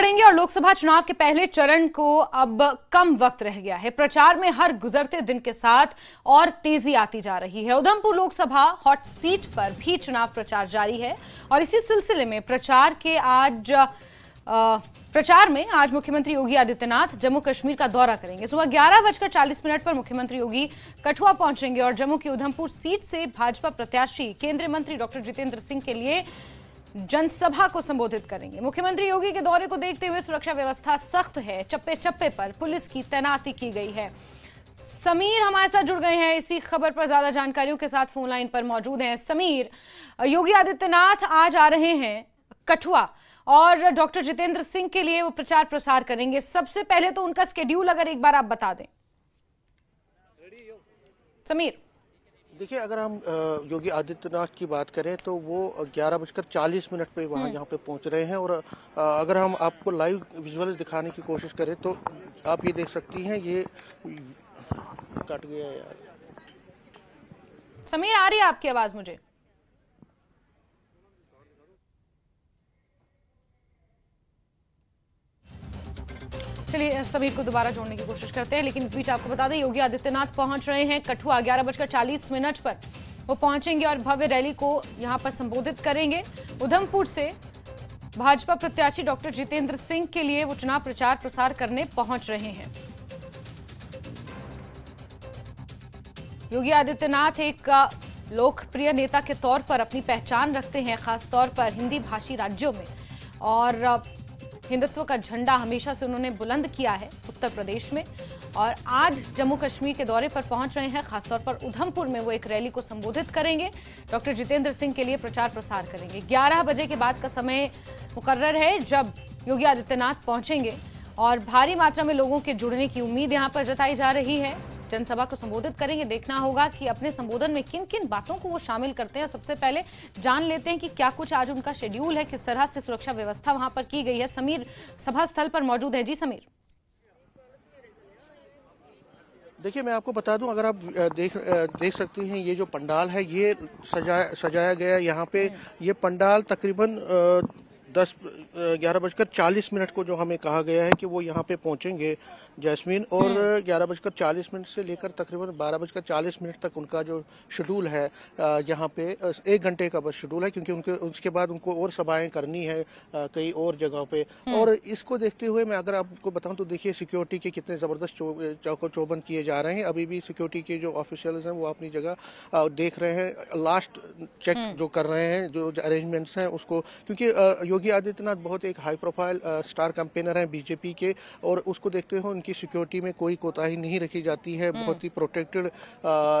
पड़ेंगे और लोकसभा चुनाव के पहले चरण को अब कम वक्त रह गया है प्रचार में हर गुजरते दिन के साथ और तेजी आती जा रही है उधमपुर लोकसभा हॉट सीट पर भी चुनाव प्रचार जारी है और इसी सिलसिले में प्रचार के आज आ, प्रचार में आज मुख्यमंत्री योगी आदित्यनाथ जम्मू कश्मीर का दौरा करेंगे सुबह ग्यारह बजकर चालीस मिनट पर मुख्यमंत्री योगी कठुआ पहुंचेंगे और जम्मू की उधमपुर सीट से भाजपा प्रत्याशी केंद्रीय मंत्री डॉक्टर जितेंद्र सिंह के लिए जनसभा को संबोधित करेंगे मुख्यमंत्री योगी के दौरे को देखते हुए सुरक्षा व्यवस्था सख्त है चप्पे चप्पे पर पुलिस की तैनाती की गई है समीर हमारे साथ जुड़ गए हैं इसी खबर पर ज्यादा जानकारियों के साथ फोन लाइन पर मौजूद हैं समीर योगी आदित्यनाथ आज आ रहे हैं कठुआ और डॉक्टर जितेंद्र सिंह के लिए वो प्रचार प्रसार करेंगे सबसे पहले तो उनका स्केड्यूल अगर एक बार आप बता दें समीर देखिए अगर हम योगी आदित्यनाथ की बात करें तो वो ग्यारह बजकर चालीस मिनट पे वहाँ हम्म। यहाँ पे पहुँच रहे हैं और अगर हम आपको लाइव विजुअल दिखाने की कोशिश करें तो आप ये देख सकती हैं ये कट गया यार समीर आ रही है आपकी आवाज़ मुझे चलिए समीर को दोबारा जोड़ने की कोशिश करते हैं लेकिन इस बीच आपको बता दें योगी आदित्यनाथ पहुंच रहे हैं कठुआ ग्यारह बजकर चालीस मिनट पर वो पहुंचेंगे और भव्य रैली को यहां पर संबोधित करेंगे उधमपुर से भाजपा प्रत्याशी डॉक्टर जितेंद्र सिंह के लिए वो चुनाव प्रचार प्रसार करने पहुंच रहे हैं योगी आदित्यनाथ एक लोकप्रिय नेता के तौर पर अपनी पहचान रखते हैं खासतौर पर हिंदी भाषी राज्यों में और हिंदुत्व का झंडा हमेशा से उन्होंने बुलंद किया है उत्तर प्रदेश में और आज जम्मू कश्मीर के दौरे पर पहुंच रहे हैं खासतौर पर उधमपुर में वो एक रैली को संबोधित करेंगे डॉक्टर जितेंद्र सिंह के लिए प्रचार प्रसार करेंगे 11 बजे के बाद का समय मुकर्र है जब योगी आदित्यनाथ पहुंचेंगे और भारी मात्रा में लोगों के जुड़ने की उम्मीद यहाँ पर जताई जा रही है जनसभा को संबोधित करेंगे देखना होगा कि अपने संबोधन में किन किन बातों को वो शामिल करते हैं सबसे पहले जान लेते हैं कि क्या कुछ आज उनका शेड्यूल है किस तरह से सुरक्षा व्यवस्था वहां पर की गई है समीर सभा स्थल पर मौजूद है जी समीर देखिए मैं आपको बता दूं अगर आप देख देख सकती हैं ये जो पंडाल है ये सजाया सजाया गया है यहाँ पे हम्म। ये पंडाल तकरीबन दस ग्यारह बजकर चालीस मिनट को जो हमें कहा गया है कि वो यहाँ पे पहुँचेंगे जैस्मीन और हम्म। ग्यारह बजकर चालीस मिनट से लेकर तकरीबन बारह बजकर चालीस मिनट तक उनका जो शेड्यूल है यहाँ पे एक घंटे का बस शेड्यूल है क्योंकि उनके उसके बाद उनको और सभाएं करनी है कई और जगहों पे हम्म। और इसको देखते हुए मैं अगर आपको बताऊँ तो देखिए सिक्योरिटी के कितने ज़बरदस्त चौको चौबंद किए जा रहे हैं अभी भी सिक्योरिटी के जो ऑफिशियल्स हैं वो अपनी जगह देख रहे हैं लास्ट चेक हम्म। जो कर रहे हैं जो अरेंजमेंट्स हैं उसको क्योंकि योगी आदित्यनाथ बहुत एक हाई प्रोफाइल स्टार कैंपेनर हैं बीजेपी के और उसको देखते हुए उनकी सिक्योरिटी में कोई कोताही नहीं रखी जाती है हम्म। बहुत ही प्रोटेक्टेड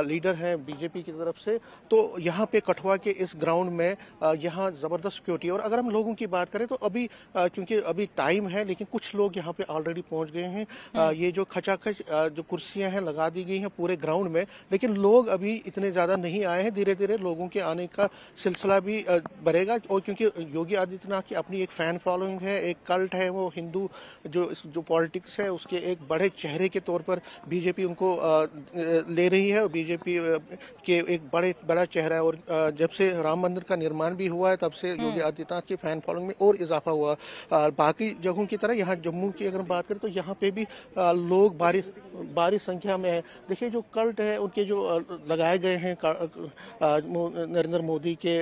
लीडर uh, हैं बीजेपी की तरफ से तो यहाँ पे कठुआ के इस ग्राउंड में uh, यहाँ ज़बरदस्त सिक्योरिटी और अगर हम लोगों की बात करें तो अभी uh, क्योंकि अभी टाइम है लेकिन कुछ लोग यहाँ पे ऑलरेडी पहुँच गए हैं हम्म। ये जो खचाखच जो कुर्सियाँ हैं लगा दी गई हैं पूरे ग्राउंड में लेकिन लोग अभी इतने ज़्यादा नहीं आए हैं धीरे धीरे लोगों के आने का सिलसिला भी बढ़ेगा और क्योंकि योगी आदित्यनाथ की अपनी एक फ़ैन फॉलोइंग है एक कल्ट है वो हिंदू जो जो पॉलिटिक्स है उसके एक बड़े चेहरे के तौर पर बीजेपी उनको ले रही है और बीजेपी के एक बड़े बड़ा चेहरा है और जब से राम मंदिर का निर्माण भी हुआ है तब से हम्म। योगी आदित्यनाथ की फ़ैन फॉलोइंग में और इजाफा हुआ बाकी जगहों की तरह यहाँ जम्मू की अगर बात करें तो यहाँ पे भी लोग भारी भारी संख्या में है देखिए जो कल्ट है उनके जो लगाए गए हैं नरेंद्र मोदी के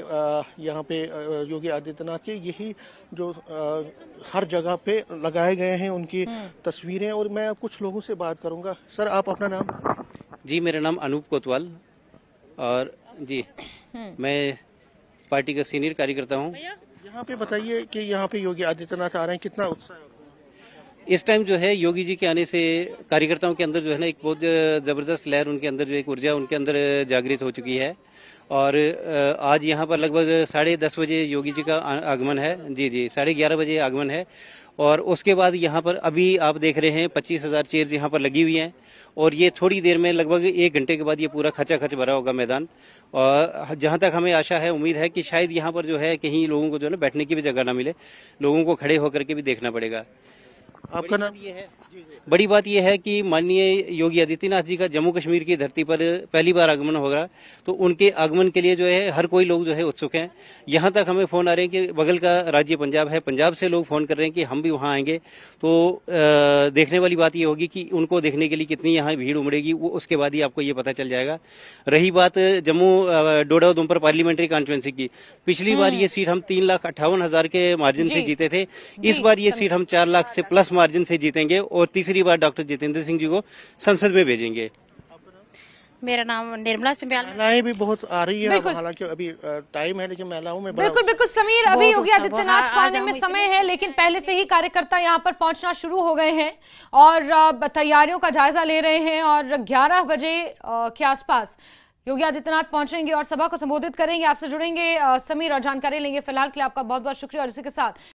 यहाँ पे योगी आदित्यनाथ के यही जो आ, हर जगह पे लगाए गए हैं उनकी हम्म। तस्वीरें और मैं कुछ लोगों से बात करूंगा सर आप अपना नाम जी मेरा नाम अनूप कोतवाल और जी हम्म। मैं पार्टी का सीनियर कार्यकर्ता हूँ यहाँ पे बताइए कि यहाँ पे योगी आदित्यनाथ आ रहे हैं कितना उत्साह इस टाइम जो है योगी जी के आने से कार्यकर्ताओं के अंदर जो है ना एक बहुत जबरदस्त लहर उनके अंदर जो एक ऊर्जा उनके अंदर जागृत हो चुकी है और आज यहाँ पर लगभग साढ़े दस बजे योगी जी का आगमन है जी जी साढ़े ग्यारह बजे आगमन है और उसके बाद यहाँ पर अभी आप देख रहे हैं पच्चीस हज़ार चेयर्स यहाँ पर लगी हुई हैं और ये थोड़ी देर में लगभग एक घंटे के बाद ये पूरा खचा खच भरा होगा मैदान और जहाँ तक हमें आशा है उम्मीद है कि शायद यहाँ पर जो है कहीं लोगों को जो है ना बैठने की भी जगह ना मिले लोगों को खड़े होकर के भी देखना पड़ेगा आपका नाम ये है बड़ी बात यह है कि माननीय योगी आदित्यनाथ जी का जम्मू कश्मीर की धरती पर पहली बार आगमन होगा तो उनके आगमन के लिए जो है हर कोई लोग जो है उत्सुक हैं यहाँ तक हमें फोन आ रहे हैं कि बगल का राज्य पंजाब है पंजाब से लोग फोन कर रहे हैं कि हम भी वहाँ आएंगे तो आ, देखने वाली बात ये होगी कि उनको देखने के लिए कितनी यहाँ भीड़ उमड़ेगी वो उसके बाद ही आपको ये पता चल जाएगा रही बात जम्मू डोडा उधमपुर पार्लियामेंट्री कॉन्स्टिटेंसी की पिछली बार हम्म। ये सीट हम तीन लाख अट्ठावन हजार के मार्जिन से जीते थे इस बार ये सीट हम चार लाख से प्लस पास मार्जिन से जीतेंगे और तीसरी बार डॉक्टर जितेंद्र सिंह जी को संसद में भेजेंगे मेरा नाम निर्मला सिंह महिलाएं भी बहुत आ रही है हालांकि अभी टाइम है लेकिन महिलाओं में बिल्कुल बिल्कुल समीर अभी योगी अच्छा, आदित्यनाथ को अच्छा, आने में समय है लेकिन पहले से ही कार्यकर्ता यहां पर पहुंचना शुरू हो गए हैं और तैयारियों का जायजा ले रहे हैं और 11 बजे के आसपास योगी आदित्यनाथ पहुंचेंगे और सभा को संबोधित करेंगे आपसे जुड़ेंगे समीर और जानकारी लेंगे फिलहाल के लिए आपका बहुत बहुत शुक्रिया और इसी के साथ